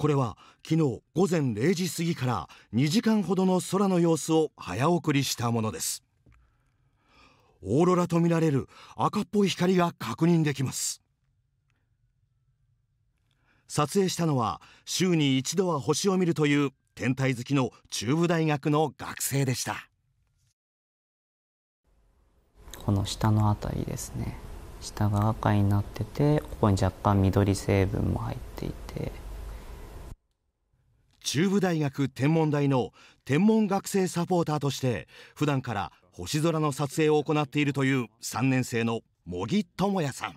これは昨日午前0時過ぎから2時間ほどの空の様子を早送りしたものですオーロラとみられる赤っぽい光が確認できます撮影したのは週に一度は星を見るという天体好きの中部大学の学生でしたこの下の辺りですね下が赤になっててここに若干緑成分も入っていて中部大学天文台の天文学生サポーターとして普段から星空の撮影を行っているという3年生の茂木智也さん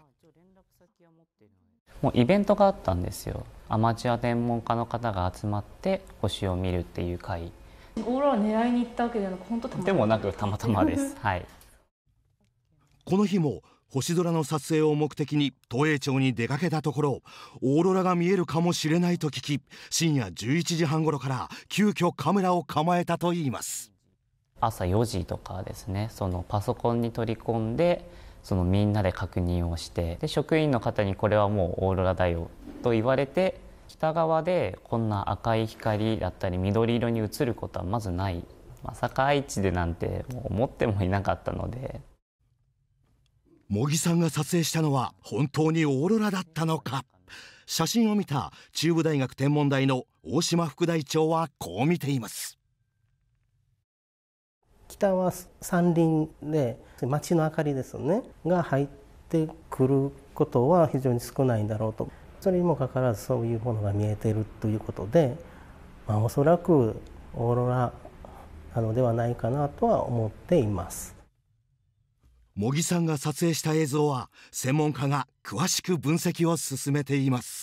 もうイベントがあったんですよアマチュア天文家の方が集まって星を見るっていう会オーロラ狙いに行ったわけじゃなく本当でもなくたまたまですはいこの日も星空の撮影を目的に東営町に出かけたところオーロラが見えるかもしれないと聞き深夜11時半頃から急遽カメラを構えたといいます朝4時とかですねそのパソコンに取り込んでそのみんなで確認をしてで職員の方にこれはもうオーロラだよと言われて北側でこんな赤い光だったり緑色に映ることはまずない、まあ、栄でなんてもう思ってもいなかったので。茂木さんが撮影したのは本当にオーロラだったのか写真を見た中部大学天文台の大島副大長はこう見ています北は山林で町の明かりですねが入ってくることは非常に少ないんだろうとそれにもかかわらずそういうものが見えているということで、まあ、おそらくオーロラなのではないかなとは思っています。茂木さんが撮影した映像は専門家が詳しく分析を進めています。